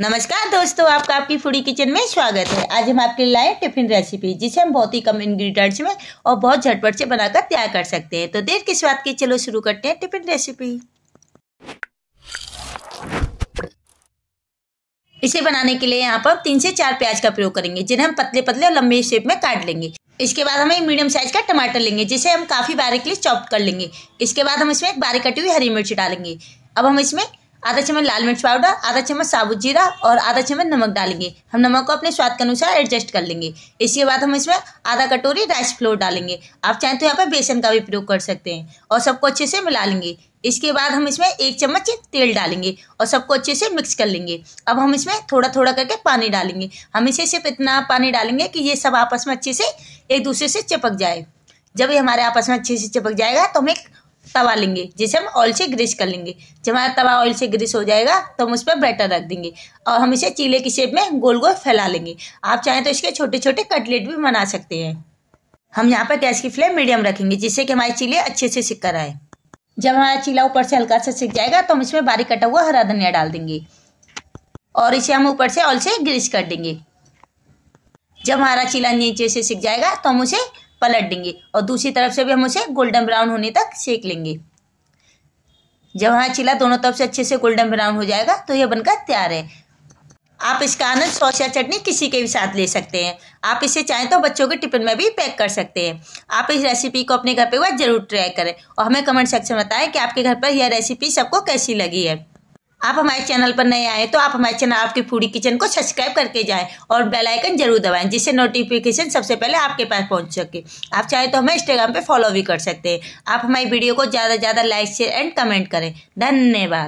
नमस्कार दोस्तों आपका आपकी फूडी किचन में स्वागत है आज हम आपके लिए लाए टिफिन रेसिपी जिसे हम बहुत ही कम इंग्रेडिएंट्स में और बहुत झटपट से बनाकर तैयार कर सकते हैं तो देर के स्वाद के चलो शुरू करते हैं टिफिन रेसिपी इसे बनाने के लिए यहाँ पर तीन से चार प्याज का प्रयोग करेंगे जिन्हें हम पतले पतले और लंबे शेप में काट लेंगे इसके बाद हम एक मीडियम साइज का टमाटर लेंगे जिसे हम काफ़ी बारीकली चॉप कर लेंगे इसके बाद हम इसमें एक बारीक कटी हुई हरी मिर्च डालेंगे अब हम इसमें आधा चम्मच लाल मिर्च पाउडर आधा चम्मच साबुत जीरा और आधा चम्मच नमक डालेंगे हम नमक को अपने स्वाद के अनुसार एडजस्ट कर लेंगे इसके बाद हम इसमें आधा कटोरी राइस फ्लोर डालेंगे आप चाहें तो यहाँ पर बेसन का भी प्रयोग कर सकते हैं और सबको अच्छे से मिला लेंगे इसके बाद हम इसमें एक चम्मच तेल डालेंगे और सबको अच्छे से मिक्स कर लेंगे अब हम इसमें थोड़ा थोड़ा करके पानी डालेंगे हम इसे सिर्फ इतना पानी डालेंगे कि ये सब आपस में अच्छे से एक दूसरे से चिपक जाए जब ये हमारे आपस में अच्छे से चिपक जाएगा तो हम एक तवा लेंगे जिसे हम ऑयल से ग्रीस कर लेंगे जब हमारा तवा ऑयल से ग्रीस हो जाएगा तो हम उस पर बैटर रख देंगे और हम इसे चीले की शेप में गोल गोल फैला लेंगे आप चाहें तो इसके छोटे छोटे कटलेट भी बना सकते हैं हम यहाँ पर गैस की फ्लेम मीडियम रखेंगे जिससे कि हमारे चीले अच्छे से सिक कर आए जब हमारा चीला ऊपर से हल्का सा सिक जाएगा तो हम इसमें बारीक कटा हुआ हरा धनिया डाल देंगे और इसे हम ऊपर से ऑयल से ग्रीस कर देंगे जब हमारा चीला नीचे से सिक जाएगा तो हम उसे पलट देंगे और दूसरी तरफ से भी हम उसे गोल्डन ब्राउन होने तक सेक लेंगे जब हमारा चिल्ला दोनों तरफ से अच्छे से गोल्डन ब्राउन हो जाएगा तो यह बनकर तैयार है आप इसका आनंद सॉस या चटनी किसी के भी साथ ले सकते हैं आप इसे चाहें तो बच्चों के टिफिन में भी पैक कर सकते हैं आप इस रेसिपी को अपने घर पर वह जरूर ट्राई करें और हमें कमेंट सेक्शन में बताएं कि आपके घर पर यह रेसिपी सबको कैसी लगी है आप हमारे चैनल पर नए आए तो आप हमारे चैनल आपकी फूडी किचन को सब्सक्राइब करके जाएं और बेल आइकन जरूर दबाएं जिससे नोटिफिकेशन सबसे पहले आपके पास पहुंच सके आप चाहे तो हमें इंस्टाग्राम पे फॉलो भी कर सकते हैं आप हमारी वीडियो को ज़्यादा से ज़्यादा लाइक शेयर एंड कमेंट करें धन्यवाद